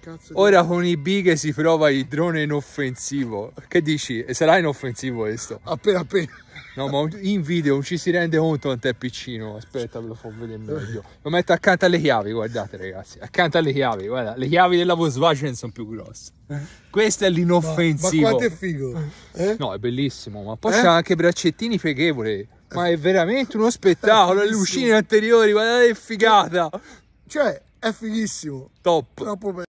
cazzo Ora con i big si prova il drone inoffensivo. Che dici? sarà inoffensivo questo? Appena appena. No, ma in video non ci si rende conto quanto è piccino. Aspetta, ve lo faccio vedere meglio. Lo metto accanto alle chiavi, guardate ragazzi. Accanto alle chiavi, guarda. Le chiavi della Volkswagen sono più grosse. Questo è l'inoffensivo. Ma, ma, quanto è figo? Eh? No, è bellissimo. Ma poi eh? c'ha anche braccettini pieghevoli. Ma è veramente uno spettacolo. Le lucine anteriori, guardate che figata. Cioè, è fighissimo. Top. Troppo bello.